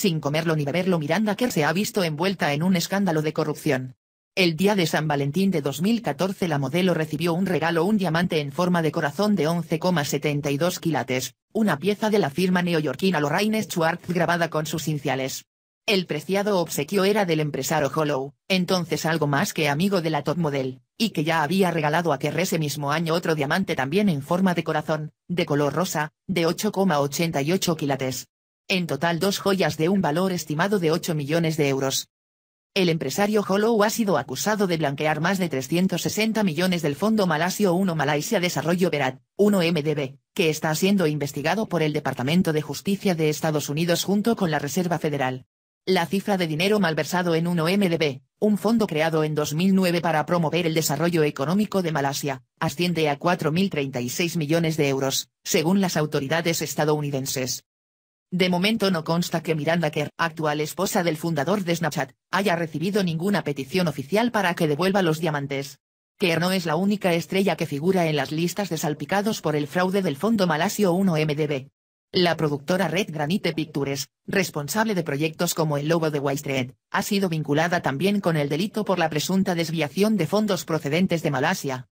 sin comerlo ni beberlo Miranda Kerr se ha visto envuelta en un escándalo de corrupción. El día de San Valentín de 2014 la modelo recibió un regalo un diamante en forma de corazón de 11,72 quilates, una pieza de la firma neoyorquina Lorraine Schwartz grabada con sus iniciales. El preciado obsequio era del empresario Hollow, entonces algo más que amigo de la top model, y que ya había regalado a Kerr ese mismo año otro diamante también en forma de corazón, de color rosa, de 8,88 quilates en total dos joyas de un valor estimado de 8 millones de euros. El empresario Hollow ha sido acusado de blanquear más de 360 millones del Fondo Malasio 1 Malaysia Desarrollo Berat, 1 MDB, que está siendo investigado por el Departamento de Justicia de Estados Unidos junto con la Reserva Federal. La cifra de dinero malversado en 1 MDB, un fondo creado en 2009 para promover el desarrollo económico de Malasia, asciende a 4.036 millones de euros, según las autoridades estadounidenses. De momento no consta que Miranda Kerr, actual esposa del fundador de Snapchat, haya recibido ninguna petición oficial para que devuelva los diamantes. Kerr no es la única estrella que figura en las listas de salpicados por el fraude del fondo malasio 1MDB. La productora Red Granite Pictures, responsable de proyectos como El Lobo de Wall ha sido vinculada también con el delito por la presunta desviación de fondos procedentes de Malasia.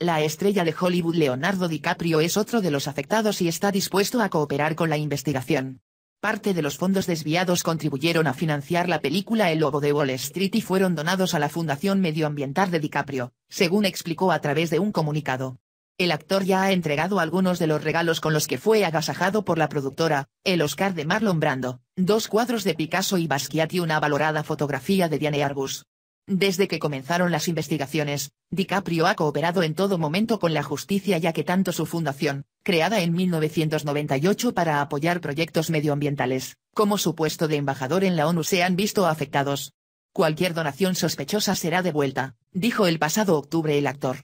La estrella de Hollywood Leonardo DiCaprio es otro de los afectados y está dispuesto a cooperar con la investigación. Parte de los fondos desviados contribuyeron a financiar la película El Lobo de Wall Street y fueron donados a la Fundación Medioambiental de DiCaprio, según explicó a través de un comunicado. El actor ya ha entregado algunos de los regalos con los que fue agasajado por la productora, el Oscar de Marlon Brando, dos cuadros de Picasso y Basquiat y una valorada fotografía de Diane Arbus. Desde que comenzaron las investigaciones, DiCaprio ha cooperado en todo momento con la justicia ya que tanto su fundación, creada en 1998 para apoyar proyectos medioambientales, como su puesto de embajador en la ONU se han visto afectados. Cualquier donación sospechosa será devuelta, dijo el pasado octubre el actor.